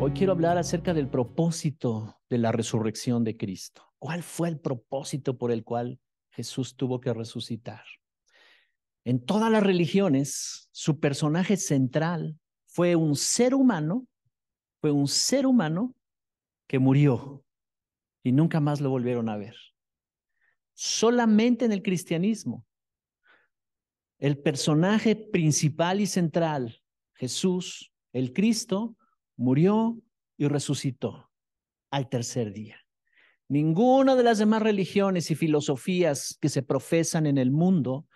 Hoy quiero hablar acerca del propósito de la resurrección de Cristo. ¿Cuál fue el propósito por el cual Jesús tuvo que resucitar? En todas las religiones, su personaje central fue un ser humano, fue un ser humano que murió y nunca más lo volvieron a ver. Solamente en el cristianismo el personaje principal y central, Jesús, el Cristo, murió y resucitó al tercer día. Ninguna de las demás religiones y filosofías que se profesan en el mundo,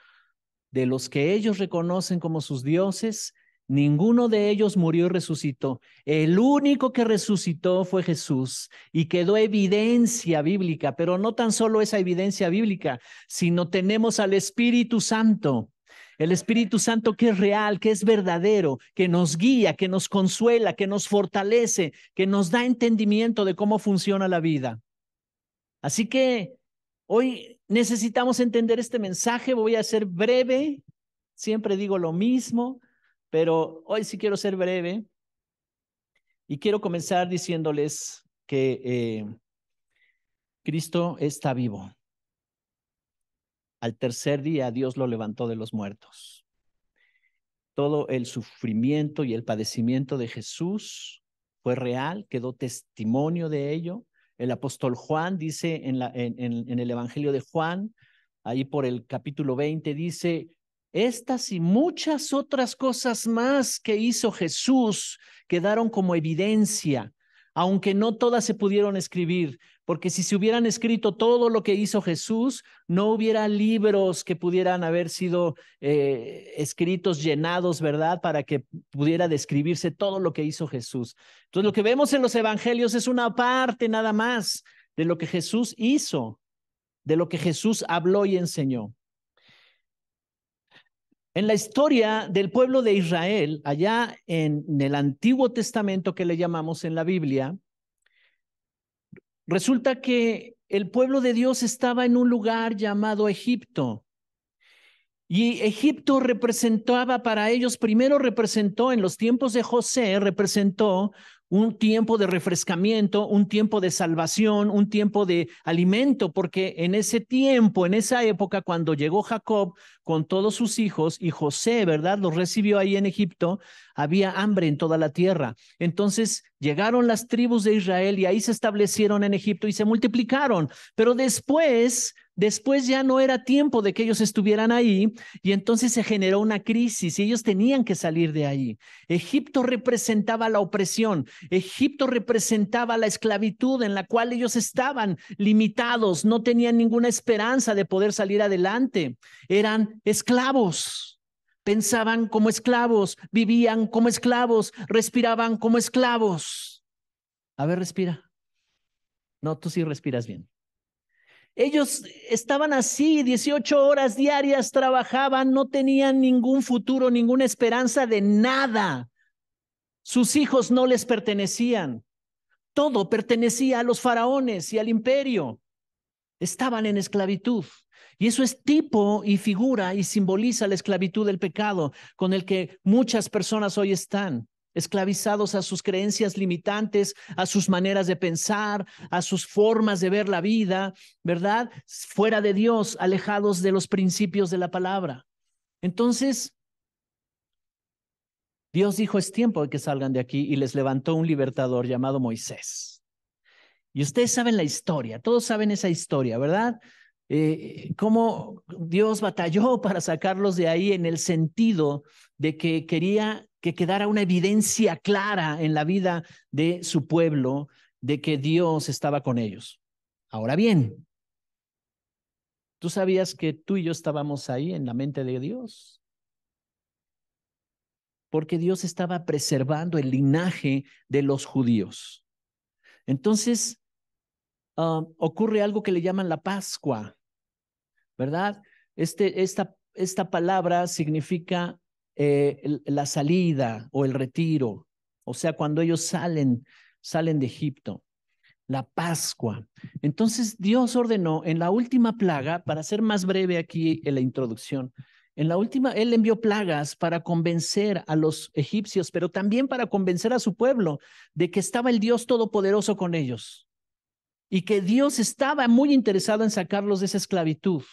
de los que ellos reconocen como sus dioses, ninguno de ellos murió y resucitó. El único que resucitó fue Jesús y quedó evidencia bíblica, pero no tan solo esa evidencia bíblica, sino tenemos al Espíritu Santo el Espíritu Santo que es real, que es verdadero, que nos guía, que nos consuela, que nos fortalece, que nos da entendimiento de cómo funciona la vida. Así que hoy necesitamos entender este mensaje. Voy a ser breve. Siempre digo lo mismo, pero hoy sí quiero ser breve. Y quiero comenzar diciéndoles que eh, Cristo está vivo. Al tercer día Dios lo levantó de los muertos. Todo el sufrimiento y el padecimiento de Jesús fue real, quedó testimonio de ello. El apóstol Juan dice en, la, en, el Evangelio de Juan, ahí por el capítulo 20, dice, estas y muchas otras cosas más que hizo Jesús quedaron como evidencia, aunque no todas se pudieron escribir, porque si se hubieran escrito todo lo que hizo Jesús, no hubiera libros que pudieran haber sido eh, escritos, llenados, ¿verdad? Para que pudiera describirse todo lo que hizo Jesús. Entonces, lo que vemos en los evangelios es una parte nada más de lo que Jesús hizo, de lo que Jesús habló y enseñó. En la historia del pueblo de Israel, allá en el Antiguo Testamento que le llamamos en la Biblia, Resulta que el pueblo de Dios estaba en un lugar llamado Egipto. Y Egipto representaba para ellos, primero representó en los tiempos de José, representó un tiempo de refrescamiento, un tiempo de salvación, un tiempo de alimento, porque en ese tiempo, en esa época, cuando llegó Jacob con todos sus hijos y José, ¿verdad? Los recibió ahí en Egipto, había hambre en toda la tierra. Entonces llegaron las tribus de Israel y ahí se establecieron en Egipto y se multiplicaron. Pero después Después ya no era tiempo de que ellos estuvieran ahí y entonces se generó una crisis y ellos tenían que salir de ahí. Egipto representaba la opresión, Egipto representaba la esclavitud en la cual ellos estaban limitados, no tenían ninguna esperanza de poder salir adelante, eran esclavos. Pensaban como esclavos, vivían como esclavos, respiraban como esclavos. A ver, respira. No, tú sí respiras bien. Ellos estaban así, 18 horas diarias trabajaban, no tenían ningún futuro, ninguna esperanza de nada. Sus hijos no les pertenecían. Todo pertenecía a los faraones y al imperio. Estaban en esclavitud. Y eso es tipo y figura y simboliza la esclavitud del pecado con el que muchas personas hoy están esclavizados a sus creencias limitantes, a sus maneras de pensar, a sus formas de ver la vida, ¿verdad? Fuera de Dios, alejados de los principios de la palabra. Entonces, Dios dijo, es tiempo de que salgan de aquí y les levantó un libertador llamado Moisés. Y ustedes saben la historia, todos saben esa historia, ¿verdad? Eh, eh, cómo Dios batalló para sacarlos de ahí en el sentido de que quería que quedara una evidencia clara en la vida de su pueblo de que Dios estaba con ellos. Ahora bien, ¿tú sabías que tú y yo estábamos ahí en la mente de Dios? Porque Dios estaba preservando el linaje de los judíos. Entonces, Ah, ocurre algo que le llaman la Pascua, ¿verdad? Este, esta, esta palabra significa eh, la salida o el retiro, o sea, cuando ellos salen, salen de Egipto, la Pascua. Entonces Dios ordenó en la última plaga, para ser más breve aquí en la introducción, en la última, él envió plagas para convencer a los egipcios, pero también para convencer a su pueblo de que estaba el Dios Todopoderoso con ellos y que Dios estaba muy interesado en sacarlos de esa esclavitud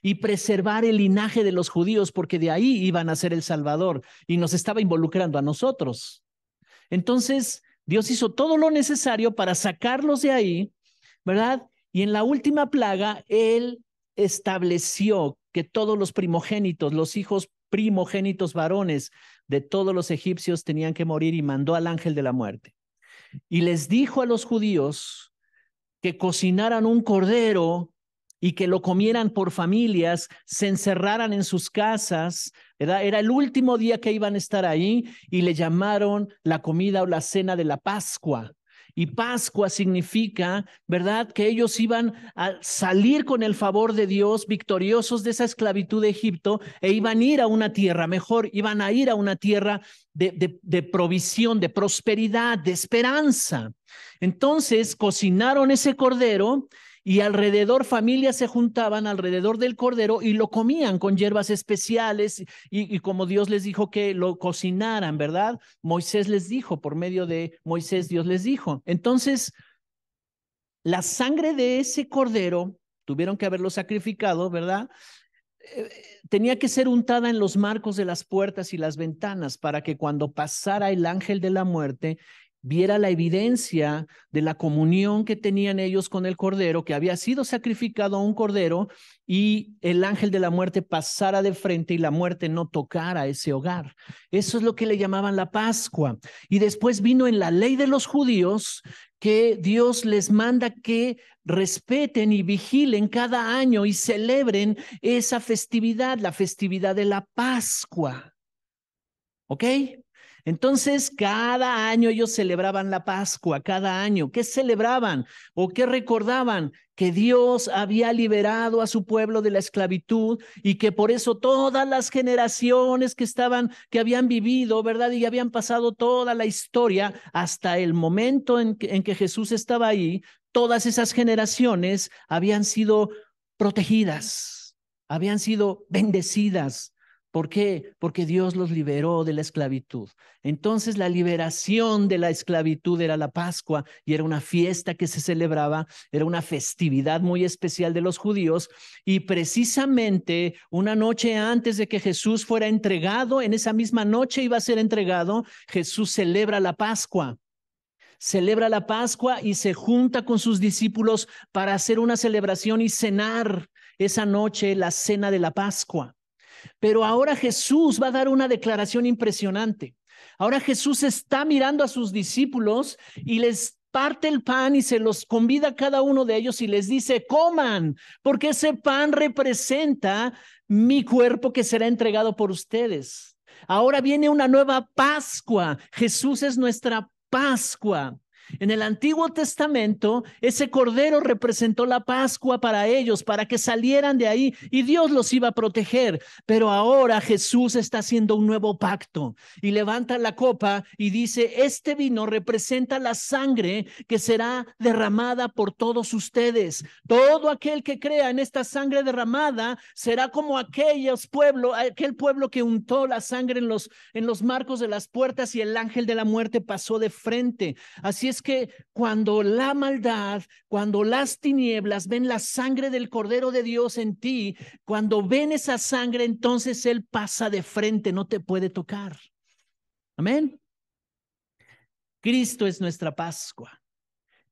y preservar el linaje de los judíos, porque de ahí iban a ser el Salvador y nos estaba involucrando a nosotros. Entonces, Dios hizo todo lo necesario para sacarlos de ahí, ¿verdad? Y en la última plaga, Él estableció que todos los primogénitos, los hijos primogénitos varones de todos los egipcios tenían que morir y mandó al ángel de la muerte. Y les dijo a los judíos que cocinaran un cordero y que lo comieran por familias, se encerraran en sus casas, ¿verdad? Era el último día que iban a estar ahí y le llamaron la comida o la cena de la Pascua. Y Pascua significa, ¿verdad?, que ellos iban a salir con el favor de Dios victoriosos de esa esclavitud de Egipto e iban a ir a una tierra mejor, iban a ir a una tierra de, provisión, de prosperidad, de esperanza. Entonces cocinaron ese cordero y alrededor familias se juntaban alrededor del cordero y lo comían con hierbas especiales y, como Dios les dijo que lo cocinaran, ¿verdad? Moisés les dijo, por medio de Moisés Dios les dijo. Entonces, la sangre de ese cordero, tuvieron que haberlo sacrificado, ¿verdad? Eh, tenía que ser untada en los marcos de las puertas y las ventanas para que cuando pasara el ángel de la muerte viera la evidencia de la comunión que tenían ellos con el Cordero, que había sido sacrificado a un Cordero, y el ángel de la muerte pasara de frente y la muerte no tocara ese hogar. Eso es lo que le llamaban la Pascua. Y después vino en la ley de los judíos que Dios les manda que respeten y vigilen cada año y celebren esa festividad, la festividad de la Pascua. ¿Ok? Entonces, cada año ellos celebraban la Pascua, cada año. ¿Qué celebraban o qué recordaban? Que Dios había liberado a su pueblo de la esclavitud y que por eso todas las generaciones que estaban, que habían vivido, ¿verdad? Y habían pasado toda la historia hasta el momento en que, Jesús estaba ahí, todas esas generaciones habían sido protegidas, habían sido bendecidas, ¿Por qué? Porque Dios los liberó de la esclavitud. Entonces la liberación de la esclavitud era la Pascua y era una fiesta que se celebraba, era una festividad muy especial de los judíos y precisamente una noche antes de que Jesús fuera entregado, en esa misma noche iba a ser entregado, Jesús celebra la Pascua celebra la Pascua y se junta con sus discípulos para hacer una celebración y cenar esa noche la cena de la Pascua. Pero ahora Jesús va a dar una declaración impresionante. Ahora Jesús está mirando a sus discípulos y les parte el pan y se los convida a cada uno de ellos y les dice, coman, porque ese pan representa mi cuerpo que será entregado por ustedes. Ahora viene una nueva Pascua. Jesús es nuestra Pascua. En el Antiguo Testamento, ese cordero representó la Pascua para ellos, para que salieran de ahí y Dios los iba a proteger. Pero ahora Jesús está haciendo un nuevo pacto y levanta la copa y dice, este vino representa la sangre que será derramada por todos ustedes. Todo aquel que crea en esta sangre derramada será como aquellos pueblos, aquel pueblo que untó la sangre en los, en los marcos de las puertas y el ángel de la muerte pasó de frente. Así es que cuando la maldad, cuando las tinieblas ven la sangre del Cordero de Dios en ti, cuando ven esa sangre, entonces Él pasa de frente, no te puede tocar. Amén. Cristo es nuestra Pascua.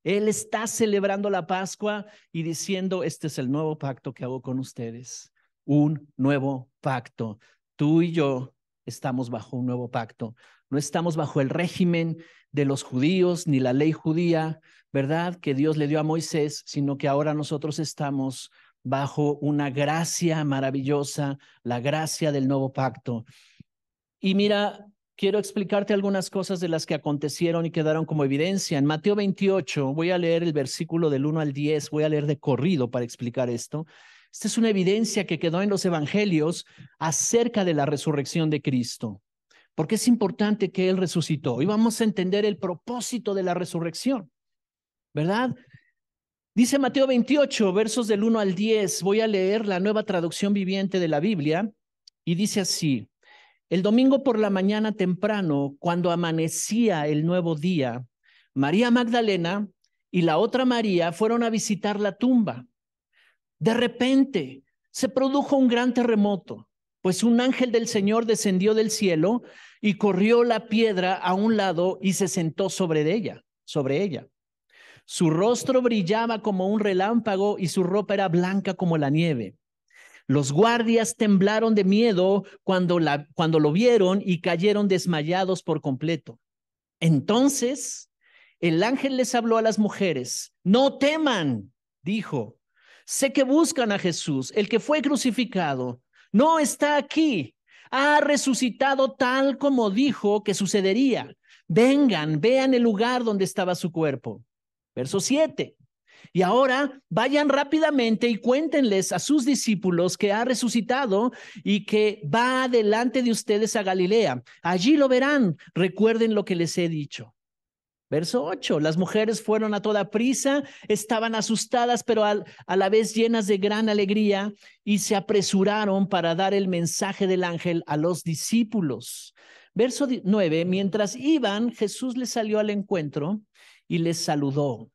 Él está celebrando la Pascua y diciendo, este es el nuevo pacto que hago con ustedes, un nuevo pacto. Tú y yo estamos bajo un nuevo pacto. No estamos bajo el régimen de los judíos ni la ley judía, ¿verdad? Que Dios le dio a Moisés, sino que ahora nosotros estamos bajo una gracia maravillosa, la gracia del nuevo pacto. Y mira, quiero explicarte algunas cosas de las que acontecieron y quedaron como evidencia. En Mateo 28, voy a leer el versículo del 1 al 10, voy a leer de corrido para explicar esto. Esta es una evidencia que quedó en los evangelios acerca de la resurrección de Cristo porque es importante que Él resucitó y vamos a entender el propósito de la resurrección, ¿verdad? Dice Mateo 28, versos del 1 al 10, voy a leer la nueva traducción viviente de la Biblia y dice así, el domingo por la mañana temprano, cuando amanecía el nuevo día, María Magdalena y la otra María fueron a visitar la tumba. De repente se produjo un gran terremoto pues un ángel del Señor descendió del cielo y corrió la piedra a un lado y se sentó sobre ella, sobre ella. Su rostro brillaba como un relámpago y su ropa era blanca como la nieve. Los guardias temblaron de miedo cuando, la, cuando lo vieron y cayeron desmayados por completo. Entonces el ángel les habló a las mujeres, no teman, dijo, sé que buscan a Jesús, el que fue crucificado no está aquí. Ha resucitado tal como dijo que sucedería. Vengan, vean el lugar donde estaba su cuerpo. Verso 7. Y ahora vayan rápidamente y cuéntenles a sus discípulos que ha resucitado y que va delante de ustedes a Galilea. Allí lo verán. Recuerden lo que les he dicho. Verso 8, las mujeres fueron a toda prisa, estaban asustadas, pero a la vez llenas de gran alegría y se apresuraron para dar el mensaje del ángel a los discípulos. Verso 9, mientras iban, Jesús les salió al encuentro y les saludó.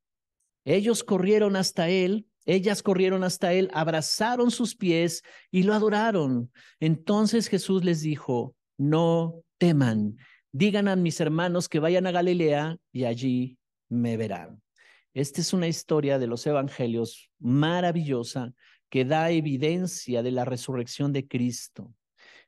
Ellos corrieron hasta él, ellas corrieron hasta él, abrazaron sus pies y lo adoraron. Entonces Jesús les dijo, no teman, digan a mis hermanos que vayan a Galilea y allí me verán. Esta es una historia de los evangelios maravillosa que da evidencia de la resurrección de Cristo.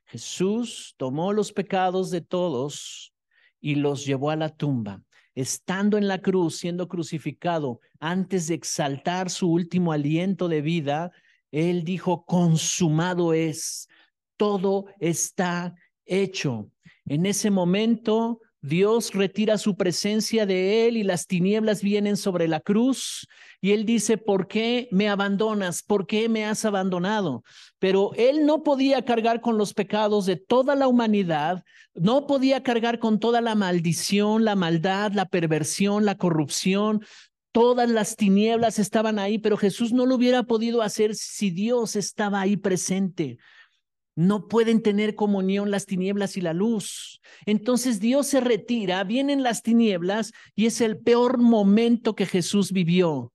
Jesús tomó los pecados de todos y los llevó a la tumba. Estando en la cruz, siendo crucificado, antes de exaltar su último aliento de vida, Él dijo, consumado es, todo está hecho. En ese momento, Dios retira su presencia de él y las tinieblas vienen sobre la cruz y él dice, ¿por qué me abandonas? ¿Por qué me has abandonado? Pero él no podía cargar con los pecados de toda la humanidad, no podía cargar con toda la maldición, la maldad, la perversión, la corrupción. Todas las tinieblas estaban ahí, pero Jesús no lo hubiera podido hacer si Dios estaba ahí presente. No pueden tener comunión las tinieblas y la luz. Entonces Dios se retira, vienen las tinieblas y es el peor momento que Jesús vivió.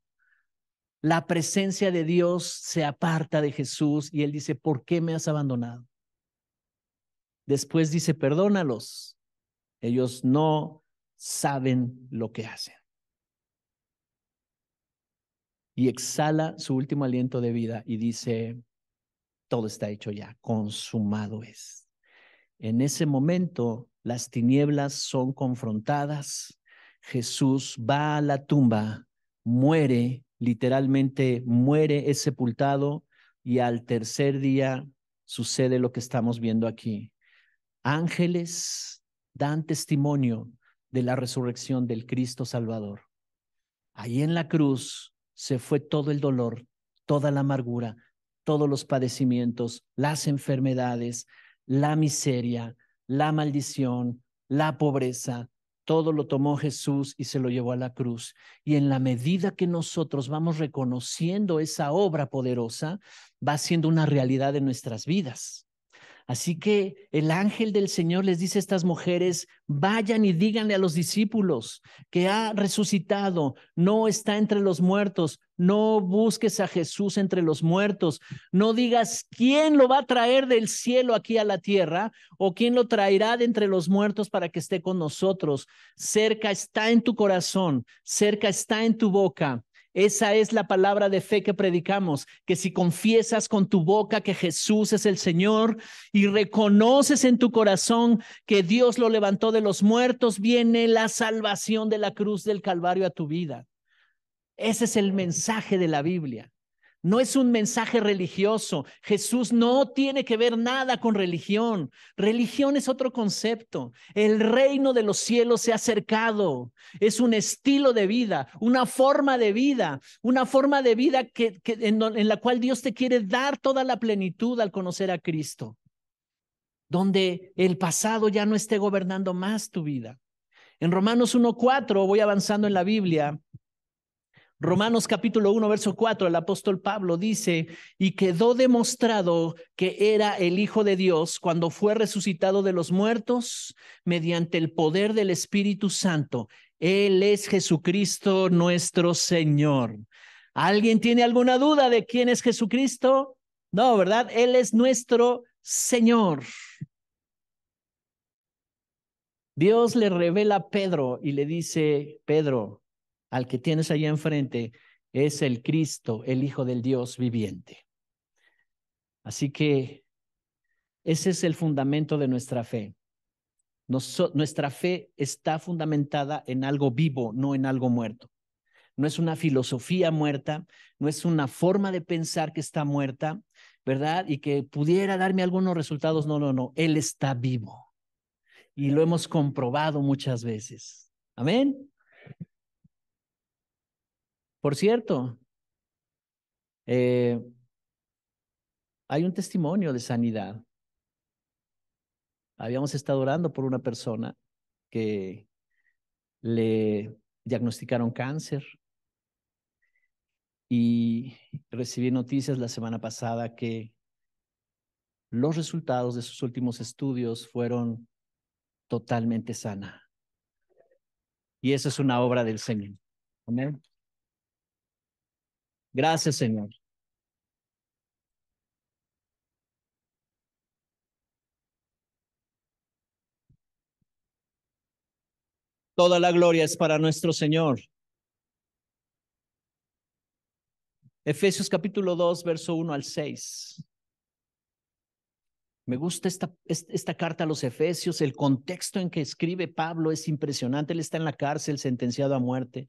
La presencia de Dios se aparta de Jesús y él dice, ¿por qué me has abandonado? Después dice, perdónalos. Ellos no saben lo que hacen. Y exhala su último aliento de vida y dice, todo está hecho ya, consumado es. En ese momento las tinieblas son confrontadas, Jesús va a la tumba, muere, literalmente muere, es sepultado y al tercer día sucede lo que estamos viendo aquí. Ángeles dan testimonio de la resurrección del Cristo Salvador. Ahí en la cruz se fue todo el dolor, toda la amargura, todos los padecimientos, las enfermedades, la miseria, la maldición, la pobreza. Todo lo tomó Jesús y se lo llevó a la cruz. Y en la medida que nosotros vamos reconociendo esa obra poderosa, va siendo una realidad en nuestras vidas. Así que el ángel del Señor les dice a estas mujeres, vayan y díganle a los discípulos que ha resucitado, no está entre los muertos, no busques a Jesús entre los muertos, no digas quién lo va a traer del cielo aquí a la tierra o quién lo traerá de entre los muertos para que esté con nosotros. Cerca está en tu corazón, cerca está en tu boca esa es la palabra de fe que predicamos, que si confiesas con tu boca que Jesús es el Señor y reconoces en tu corazón que Dios lo levantó de los muertos, viene la salvación de la cruz del Calvario a tu vida. Ese es el mensaje de la Biblia. No es un mensaje religioso. Jesús no tiene que ver nada con religión. Religión es otro concepto. El reino de los cielos se ha acercado. Es un estilo de vida, una forma de vida, una forma de vida que, en, en la cual Dios te quiere dar toda la plenitud al conocer a Cristo. Donde el pasado ya no esté gobernando más tu vida. En Romanos 1.4, voy avanzando en la Biblia, Romanos capítulo 1, verso 4, el apóstol Pablo dice, y quedó demostrado que era el Hijo de Dios cuando fue resucitado de los muertos mediante el poder del Espíritu Santo. Él es Jesucristo nuestro Señor. ¿Alguien tiene alguna duda de quién es Jesucristo? No, ¿verdad? Él es nuestro Señor. Dios le revela a Pedro y le dice, Pedro, al que tienes allá enfrente es el Cristo, el Hijo del Dios viviente. Así que ese es el fundamento de nuestra fe. nuestra fe está fundamentada en algo vivo, no en algo muerto. No es una filosofía muerta, no es una forma de pensar que está muerta, ¿verdad? Y que pudiera darme algunos resultados. No, no, no. Él está vivo. Y lo hemos comprobado muchas veces. Amén. Por cierto, eh, hay un testimonio de sanidad. Habíamos estado orando por una persona que le diagnosticaron cáncer y recibí noticias la semana pasada que los resultados de sus últimos estudios fueron totalmente sana. Y eso es una obra del Señor. Amén. Gracias, Señor. Toda la gloria es para nuestro Señor. Efesios capítulo 2, verso 1 al 6. Me gusta esta, esta, carta a los Efesios, el contexto en que escribe Pablo es impresionante. Él está en la cárcel, sentenciado a muerte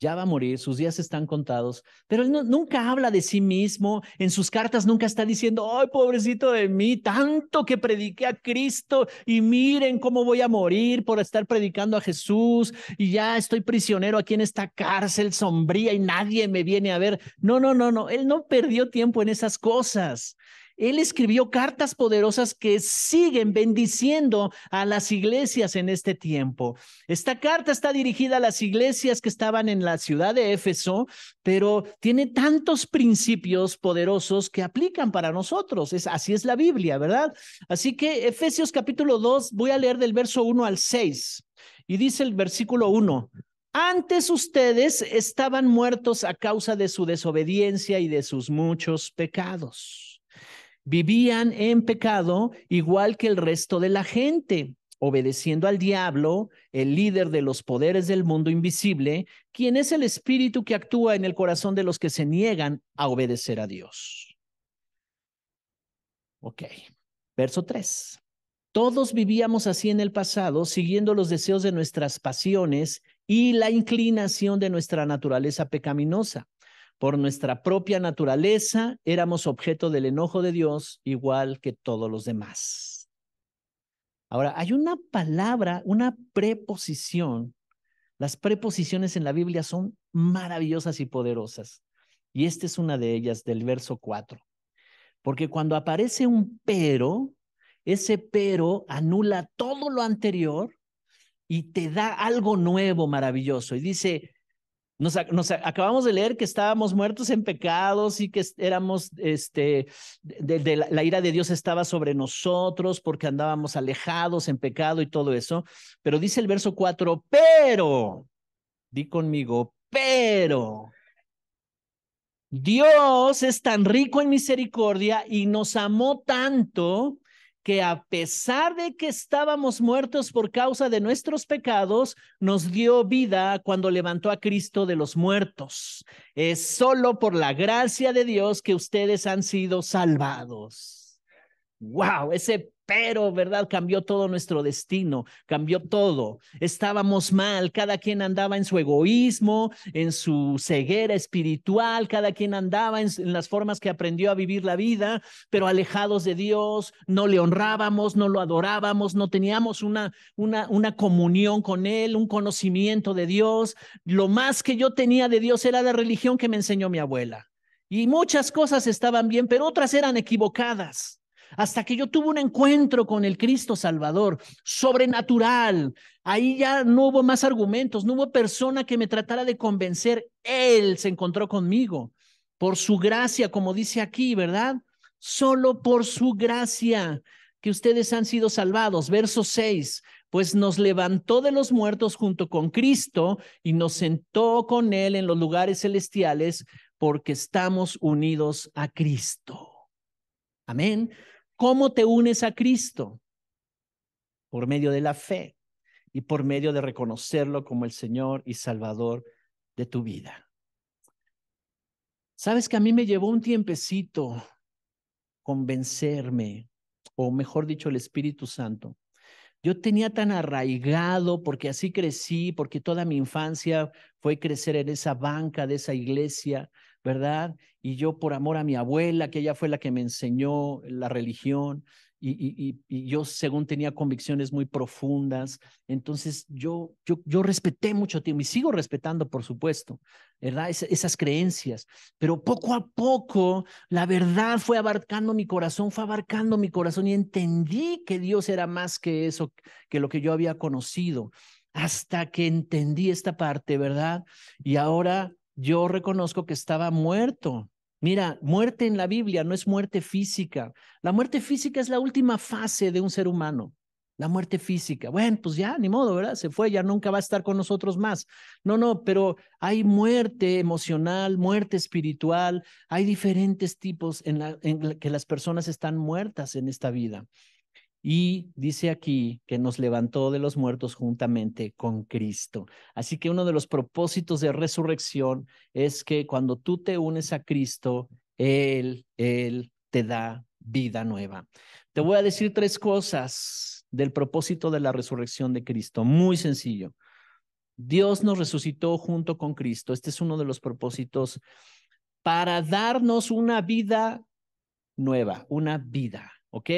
ya va a morir, sus días están contados, pero él nunca habla de sí mismo, en sus cartas nunca está diciendo, ay, pobrecito de mí, tanto que prediqué a Cristo y miren cómo voy a morir por estar predicando a Jesús y ya estoy prisionero aquí en esta cárcel sombría y nadie me viene a ver. No, no, no, no, él no perdió tiempo en esas cosas. Él escribió cartas poderosas que siguen bendiciendo a las iglesias en este tiempo. Esta carta está dirigida a las iglesias que estaban en la ciudad de Éfeso, pero tiene tantos principios poderosos que aplican para nosotros. Es, así es la Biblia, ¿verdad? Así que Efesios capítulo 2, voy a leer del verso 1 al 6 y dice el versículo 1. Antes ustedes estaban muertos a causa de su desobediencia y de sus muchos pecados Vivían en pecado igual que el resto de la gente, obedeciendo al diablo, el líder de los poderes del mundo invisible, quien es el espíritu que actúa en el corazón de los que se niegan a obedecer a Dios. Ok, verso 3. Todos vivíamos así en el pasado, siguiendo los deseos de nuestras pasiones y la inclinación de nuestra naturaleza pecaminosa. Por nuestra propia naturaleza éramos objeto del enojo de Dios igual que todos los demás. Ahora, hay una palabra, una preposición. Las preposiciones en la Biblia son maravillosas y poderosas. Y esta es una de ellas del verso 4. Porque cuando aparece un pero, ese pero anula todo lo anterior y te da algo nuevo, maravilloso. Y dice, nos, acabamos de leer que estábamos muertos en pecados y que éramos, este, la, la, ira de Dios estaba sobre nosotros porque andábamos alejados en pecado y todo eso. Pero dice el verso 4, pero, di conmigo, pero, Dios es tan rico en misericordia y nos amó tanto que a pesar de que estábamos muertos por causa de nuestros pecados, nos dio vida cuando levantó a Cristo de los muertos. Es solo por la gracia de Dios que ustedes han sido salvados. ¡Wow! Ese pero, ¿verdad? Cambió todo nuestro destino, cambió todo. Estábamos mal, cada quien andaba en su egoísmo, en su ceguera espiritual, cada quien andaba en, las formas que aprendió a vivir la vida, pero alejados de Dios, no le honrábamos, no lo adorábamos, no teníamos una, una, una comunión con Él, un conocimiento de Dios. Lo más que yo tenía de Dios era la religión que me enseñó mi abuela. Y muchas cosas estaban bien, pero otras eran equivocadas hasta que yo tuve un encuentro con el Cristo Salvador, sobrenatural. Ahí ya no hubo más argumentos, no hubo persona que me tratara de convencer. Él se encontró conmigo por su gracia, como dice aquí, ¿verdad? Solo por su gracia que ustedes han sido salvados. Verso 6, pues nos levantó de los muertos junto con Cristo y nos sentó con Él en los lugares celestiales porque estamos unidos a Cristo. Amén. ¿Cómo te unes a Cristo? Por medio de la fe y por medio de reconocerlo como el Señor y Salvador de tu vida. Sabes que a mí me llevó un tiempecito convencerme, o mejor dicho, el Espíritu Santo. Yo tenía tan arraigado, porque así crecí, porque toda mi infancia fue crecer en esa banca de esa iglesia, ¿verdad? Y yo por amor a mi abuela, que ella fue la que me enseñó la religión, y, y, yo según tenía convicciones muy profundas. Entonces yo, yo, yo respeté mucho tiempo y sigo respetando, por supuesto, ¿verdad? esas creencias. Pero poco a poco la verdad fue abarcando mi corazón, fue abarcando mi corazón y entendí que Dios era más que eso, que lo que yo había conocido, hasta que entendí esta parte, ¿verdad? Y ahora yo reconozco que estaba muerto. Mira, muerte en la Biblia no es muerte física. La muerte física es la última fase de un ser humano. La muerte física. Bueno, pues ya, ni modo, ¿verdad? Se fue, ya nunca va a estar con nosotros más. No, no, pero hay muerte emocional, muerte espiritual, hay diferentes tipos en la, que las personas están muertas en esta vida. Y dice aquí que nos levantó de los muertos juntamente con Cristo. Así que uno de los propósitos de resurrección es que cuando tú te unes a Cristo, Él, Él te da vida nueva. Te voy a decir tres cosas del propósito de la resurrección de Cristo. Muy sencillo. Dios nos resucitó junto con Cristo. Este es uno de los propósitos para darnos una vida nueva, una vida, ¿ok?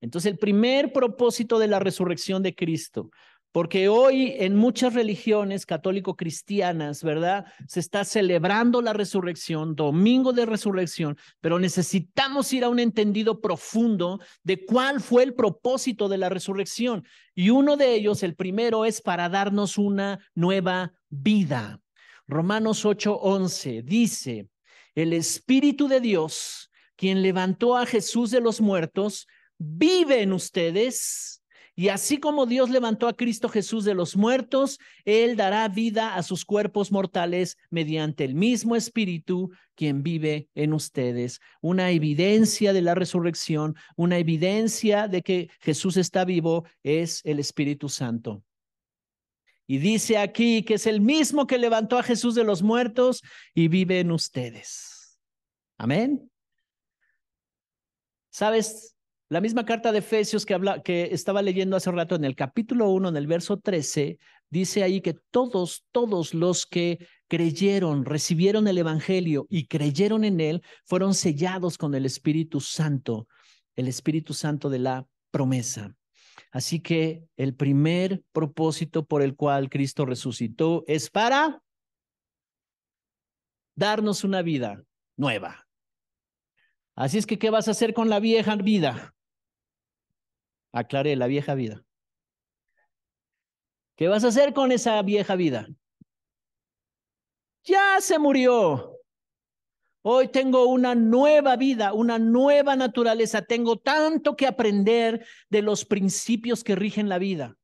Entonces, el primer propósito de la resurrección de Cristo, porque hoy en muchas religiones católico-cristianas, ¿verdad? Se está celebrando la resurrección, domingo de resurrección, pero necesitamos ir a un entendido profundo de cuál fue el propósito de la resurrección. Y uno de ellos, el primero, es para darnos una nueva vida. Romanos 8:11 dice, el Espíritu de Dios, quien levantó a Jesús de los muertos, vive en ustedes. Y así como Dios levantó a Cristo Jesús de los muertos, Él dará vida a sus cuerpos mortales mediante el mismo Espíritu quien vive en ustedes. Una evidencia de la resurrección, una evidencia de que Jesús está vivo es el Espíritu Santo. Y dice aquí que es el mismo que levantó a Jesús de los muertos y vive en ustedes. Amén. ¿Sabes? La misma carta de Efesios que, habla, que estaba leyendo hace rato en el capítulo 1, en el verso 13, dice ahí que todos, todos los que creyeron, recibieron el Evangelio y creyeron en él, fueron sellados con el Espíritu Santo, el Espíritu Santo de la promesa. Así que el primer propósito por el cual Cristo resucitó es para darnos una vida nueva. Así es que, ¿qué vas a hacer con la vieja vida? aclaré la vieja vida. ¿Qué vas a hacer con esa vieja vida? Ya se murió. Hoy tengo una nueva vida, una nueva naturaleza. Tengo tanto que aprender de los principios que rigen la vida.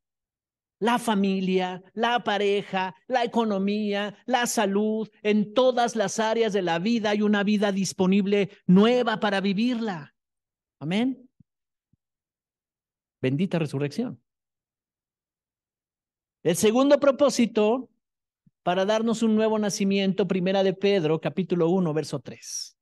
La familia, la pareja, la economía, la salud, en todas las áreas de la vida hay una vida disponible nueva para vivirla. Amén. Bendita resurrección. El segundo propósito para darnos un nuevo nacimiento, primera de Pedro, capítulo 1, verso 3.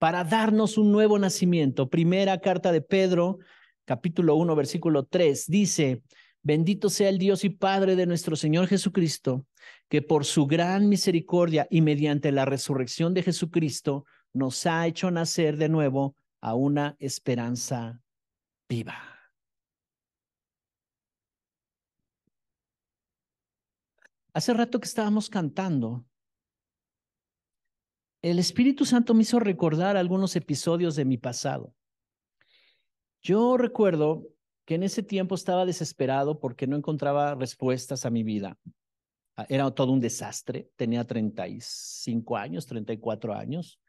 Para darnos un nuevo nacimiento, primera carta de Pedro, capítulo 1, versículo 3, dice, bendito sea el Dios y Padre de nuestro Señor Jesucristo, que por su gran misericordia y mediante la resurrección de Jesucristo nos ha hecho nacer de nuevo a una esperanza viva. Hace rato que estábamos cantando, el Espíritu Santo me hizo recordar algunos episodios de mi pasado. Yo recuerdo que en ese tiempo estaba desesperado porque no encontraba respuestas a mi vida. Ah, era todo un desastre, tenía 35 años, 34 años.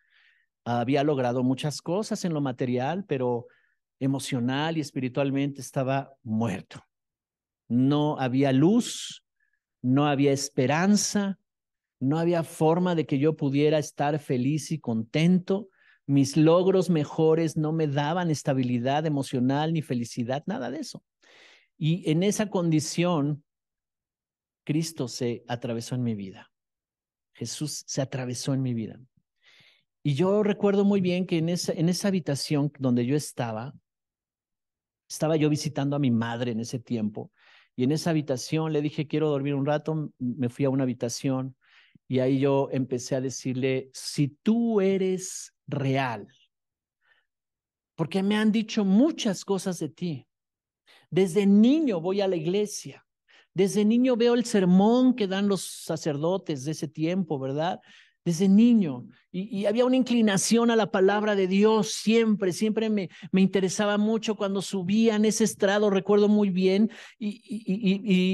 Había logrado muchas cosas en lo material, pero emocional y espiritualmente estaba muerto. No había luz, no había esperanza, no había forma de que yo pudiera estar feliz y contento. Mis logros mejores no me daban estabilidad emocional ni felicidad, nada de eso. Y en esa condición, Cristo se atravesó en mi vida. Jesús se atravesó en mi vida. Y yo recuerdo muy bien que en esa, en esa habitación donde yo estaba, estaba yo visitando a mi madre en ese tiempo y en esa habitación le dije, quiero dormir un rato, me fui a una habitación y ahí yo empecé a decirle, si tú eres real, porque me han dicho muchas cosas de ti. Desde niño voy a la iglesia, desde niño veo el sermón que dan los sacerdotes de ese tiempo, ¿verdad? desde niño. Y, había una inclinación a la palabra de Dios siempre, siempre me, me interesaba mucho cuando subía en ese estrado, recuerdo muy bien, y,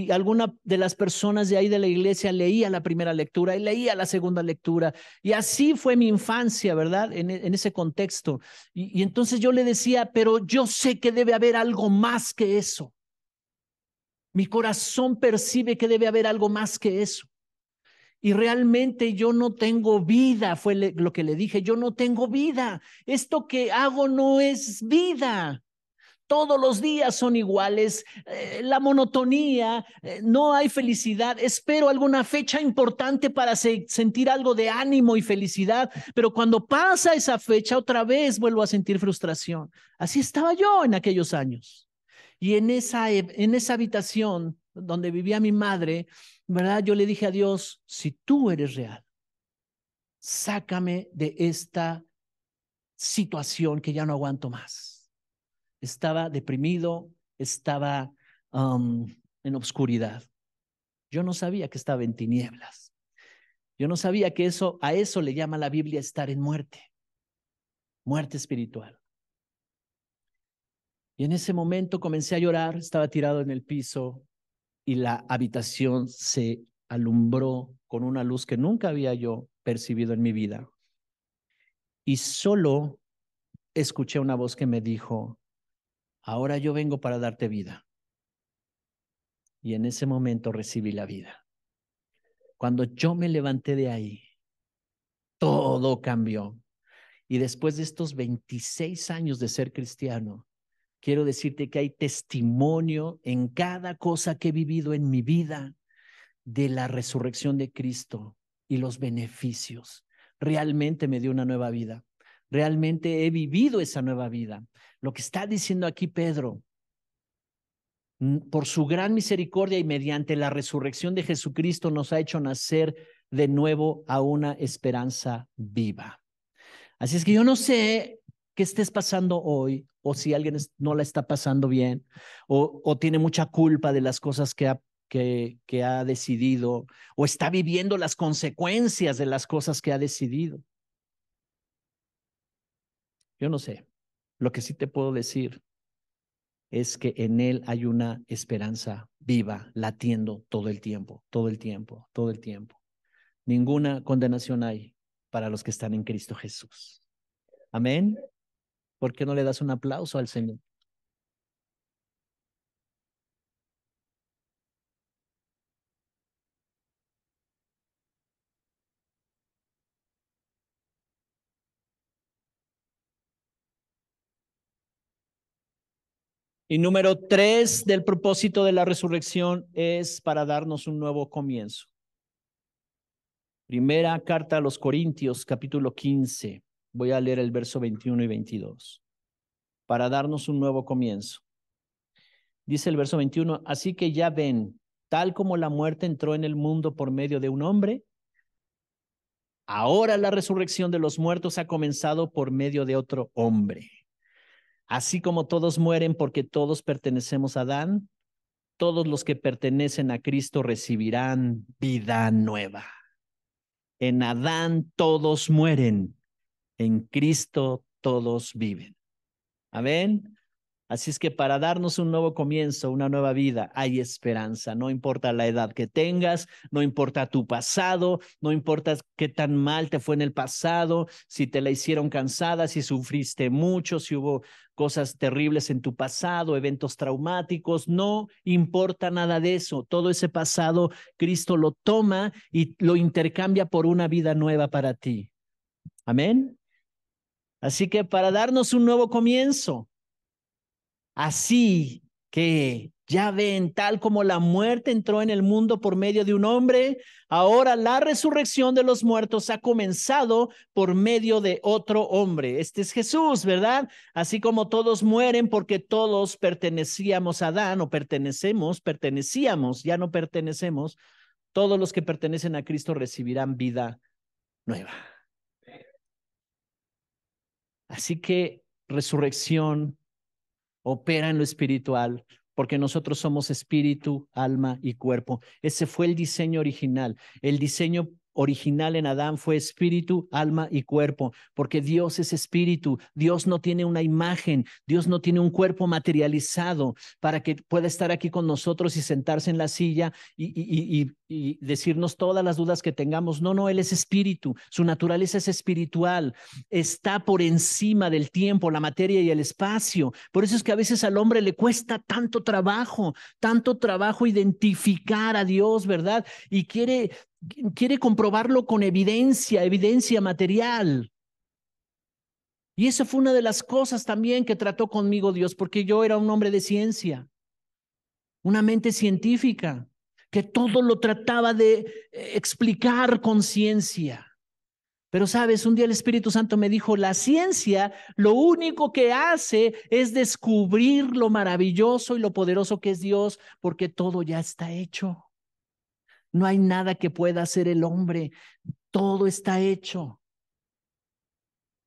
y, alguna de las personas de ahí de la iglesia leía la primera lectura y leía la segunda lectura. Y así fue mi infancia, ¿verdad? en ese contexto. y entonces yo le decía, pero yo sé que debe haber algo más que eso. Mi corazón percibe que debe haber algo más que eso y realmente yo no tengo vida, fue lo que le dije, yo no tengo vida, esto que hago no es vida. Todos los días son iguales, eh, la monotonía, eh, no hay felicidad. Espero alguna fecha importante para sentir algo de ánimo y felicidad, pero cuando pasa esa fecha otra vez vuelvo a sentir frustración. Así estaba yo en aquellos años. Y en esa, en esa habitación donde vivía mi madre, ¿verdad? Yo le dije a Dios, si tú eres real, sácame de esta situación que ya no aguanto más. Estaba deprimido, estaba um, en obscuridad. Yo no sabía que estaba en tinieblas. Yo no sabía que eso a eso le llama la Biblia estar en muerte, muerte espiritual. Y en ese momento comencé a llorar, estaba tirado en el piso, y la habitación se alumbró con una luz que nunca había yo percibido en mi vida. Y solo escuché una voz que me dijo, ahora yo vengo para darte vida. Y en ese momento recibí la vida. Cuando yo me levanté de ahí, todo cambió. Y después de estos 26 años de ser cristiano, Quiero decirte que hay testimonio en cada cosa que he vivido en mi vida de la resurrección de Cristo y los beneficios. Realmente me dio una nueva vida. Realmente he vivido esa nueva vida. Lo que está diciendo aquí Pedro, por su gran misericordia y mediante la resurrección de Jesucristo nos ha hecho nacer de nuevo a una esperanza viva. Así es que yo no sé que estés pasando hoy o si alguien no la está pasando bien o, tiene mucha culpa de las cosas que que ha decidido o está viviendo las consecuencias de las cosas que ha decidido. Yo no sé. Lo que sí te puedo decir es que en Él hay una esperanza viva, latiendo todo el tiempo, todo el tiempo, todo el tiempo. Ninguna condenación hay para los que están en Cristo Jesús. Amén. ¿Por qué no le das un aplauso al Señor? Y número tres del propósito de la resurrección es para darnos un nuevo comienzo. Primera carta a los Corintios, capítulo 15. Voy a leer el verso 21 y 22 para darnos un nuevo comienzo. Dice el verso 21, así que ya ven, tal como la muerte entró en el mundo por medio de un hombre, ahora la resurrección de los muertos ha comenzado por medio de otro hombre. Así como todos mueren porque todos pertenecemos a Adán, todos los que pertenecen a Cristo recibirán vida nueva. En Adán todos mueren, en Cristo todos viven. Amén. Así es que para darnos un nuevo comienzo, una nueva vida, hay esperanza. No importa la edad que tengas, no importa tu pasado, no importa qué tan mal te fue en el pasado, si te la hicieron cansada, si sufriste mucho, si hubo cosas terribles en tu pasado, eventos traumáticos, no importa nada de eso. Todo ese pasado Cristo lo toma y lo intercambia por una vida nueva para ti. Amén. Así que para darnos un nuevo comienzo, así que ya ven, tal como la muerte entró en el mundo por medio de un hombre, ahora la resurrección de los muertos ha comenzado por medio de otro hombre. Este es Jesús, ¿verdad? Así como todos mueren porque todos pertenecíamos a Adán o pertenecemos, pertenecíamos, ya no pertenecemos, todos los que pertenecen a Cristo recibirán vida nueva. Así que resurrección opera en lo espiritual, porque nosotros somos espíritu, alma y cuerpo. Ese fue el diseño original. El diseño original en Adán fue espíritu, alma y cuerpo, porque Dios es espíritu, Dios no tiene una imagen, Dios no tiene un cuerpo materializado para que pueda estar aquí con nosotros y sentarse en la silla y, decirnos todas las dudas que tengamos. No, no, Él es espíritu, su naturaleza es espiritual, está por encima del tiempo, la materia y el espacio. Por eso es que a veces al hombre le cuesta tanto trabajo, tanto trabajo identificar a Dios, ¿verdad? Y quiere quiere comprobarlo con evidencia, evidencia material. Y esa fue una de las cosas también que trató conmigo Dios, porque yo era un hombre de ciencia, una mente científica, que todo lo trataba de eh, explicar con ciencia. Pero sabes, un día el Espíritu Santo me dijo, la ciencia lo único que hace es descubrir lo maravilloso y lo poderoso que es Dios, porque todo ya está hecho. No hay nada que pueda hacer el hombre. Todo está hecho.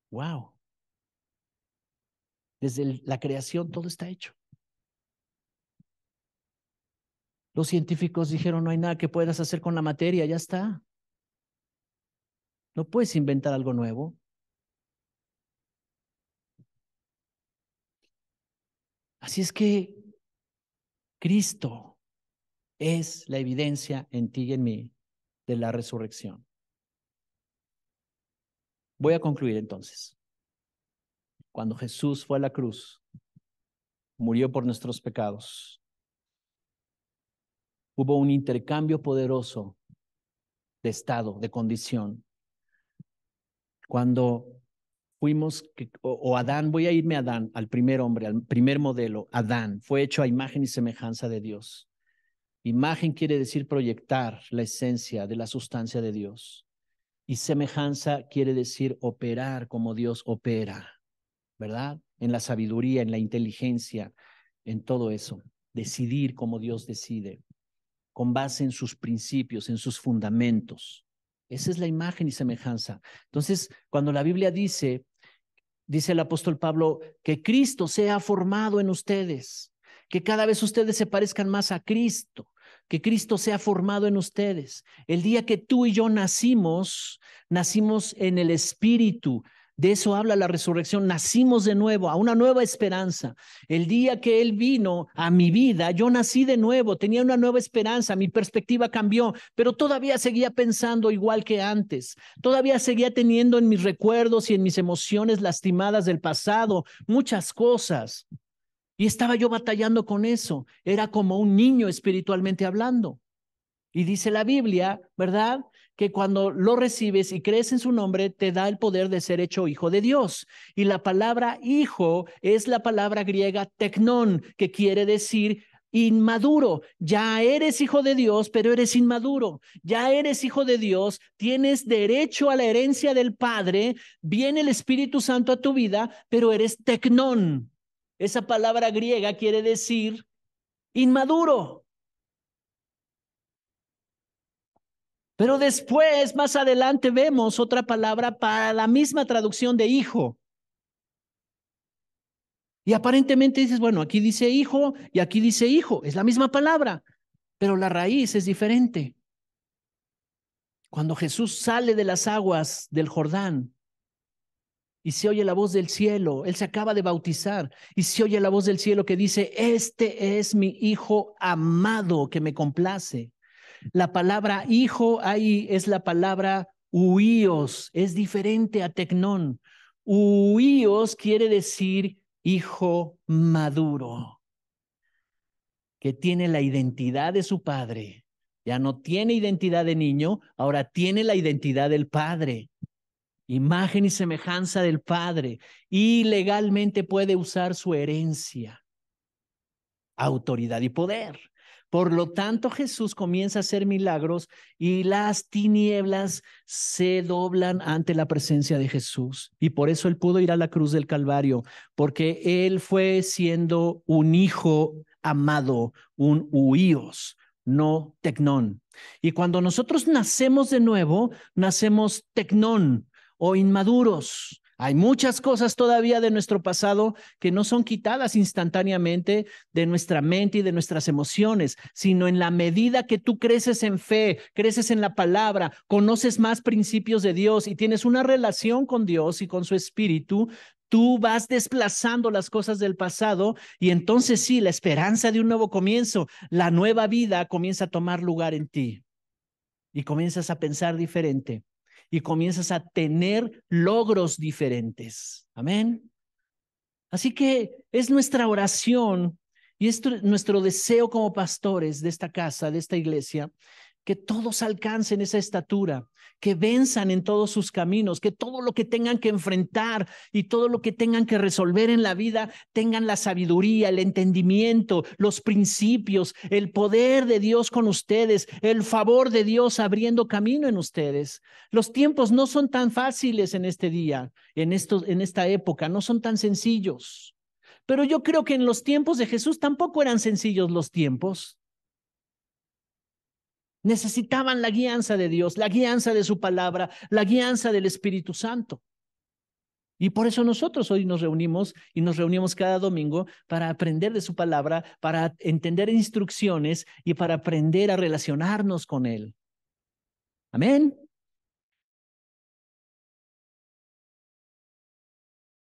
Wow. Desde la creación todo está hecho. Los científicos dijeron, no hay nada que puedas hacer con la materia, ya está. No puedes inventar algo nuevo. Así es que Cristo es la evidencia en ti y en mí de la resurrección. Voy a concluir entonces. Cuando Jesús fue a la cruz, murió por nuestros pecados, hubo un intercambio poderoso de estado, de condición. Cuando fuimos, o, Adán, voy a irme a Adán, al primer hombre, al primer modelo, Adán, fue hecho a imagen y semejanza de Dios. Imagen quiere decir proyectar la esencia de la sustancia de Dios. Y semejanza quiere decir operar como Dios opera, ¿verdad? En la sabiduría, en la inteligencia, en todo eso. Decidir como Dios decide, con base en sus principios, en sus fundamentos. Esa es la imagen y semejanza. Entonces, cuando la Biblia dice, dice el apóstol Pablo, que Cristo sea formado en ustedes, que cada vez ustedes se parezcan más a Cristo que Cristo sea formado en ustedes. El día que tú y yo nacimos, nacimos en el Espíritu. De eso habla la resurrección. Nacimos de nuevo, a una nueva esperanza. El día que Él vino a mi vida, yo nací de nuevo, tenía una nueva esperanza, mi perspectiva cambió, pero todavía seguía pensando igual que antes. Todavía seguía teniendo en mis recuerdos y en mis emociones lastimadas del pasado muchas cosas y estaba yo batallando con eso. Era como un niño espiritualmente hablando. Y dice la Biblia, ¿verdad? Que cuando lo recibes y crees en su nombre, te da el poder de ser hecho hijo de Dios. Y la palabra hijo es la palabra griega tecnón, que quiere decir inmaduro. Ya eres hijo de Dios, pero eres inmaduro. Ya eres hijo de Dios, tienes derecho a la herencia del Padre, viene el Espíritu Santo a tu vida, pero eres tecnón. Esa palabra griega quiere decir inmaduro. Pero después, más adelante, vemos otra palabra para la misma traducción de hijo. Y aparentemente dices, bueno, aquí dice hijo y aquí dice hijo, es la misma palabra, pero la raíz es diferente. Cuando Jesús sale de las aguas del Jordán, y se oye la voz del cielo, él se acaba de bautizar, y se oye la voz del cielo que dice, este es mi hijo amado que me complace. La palabra hijo ahí es la palabra huíos, es diferente a tecnón. Huíos quiere decir hijo maduro, que tiene la identidad de su padre. Ya no tiene identidad de niño, ahora tiene la identidad del padre imagen y semejanza del Padre y legalmente puede usar su herencia, autoridad y poder. Por lo tanto, Jesús comienza a hacer milagros y las tinieblas se doblan ante la presencia de Jesús. Y por eso él pudo ir a la cruz del Calvario, porque él fue siendo un hijo amado, un huíos, no tecnón. Y cuando nosotros nacemos de nuevo, nacemos tecnón, o inmaduros. Hay muchas cosas todavía de nuestro pasado que no son quitadas instantáneamente de nuestra mente y de nuestras emociones, sino en la medida que tú creces en fe, creces en la palabra, conoces más principios de Dios y tienes una relación con Dios y con su espíritu, tú vas desplazando las cosas del pasado y entonces sí, la esperanza de un nuevo comienzo, la nueva vida comienza a tomar lugar en ti y comienzas a pensar diferente y comienzas a tener logros diferentes. Amén. Así que es nuestra oración y es nuestro deseo como pastores de esta casa, de esta iglesia, que todos alcancen esa estatura, que venzan en todos sus caminos, que todo lo que tengan que enfrentar y todo lo que tengan que resolver en la vida tengan la sabiduría, el entendimiento, los principios, el poder de Dios con ustedes, el favor de Dios abriendo camino en ustedes. Los tiempos no son tan fáciles en este día, en, estos, en esta época, no son tan sencillos. Pero yo creo que en los tiempos de Jesús tampoco eran sencillos los tiempos. Necesitaban la guianza de Dios, la guianza de su palabra, la guianza del Espíritu Santo. Y por eso nosotros hoy nos reunimos y nos reunimos cada domingo para aprender de su palabra, para entender instrucciones y para aprender a relacionarnos con Él. Amén.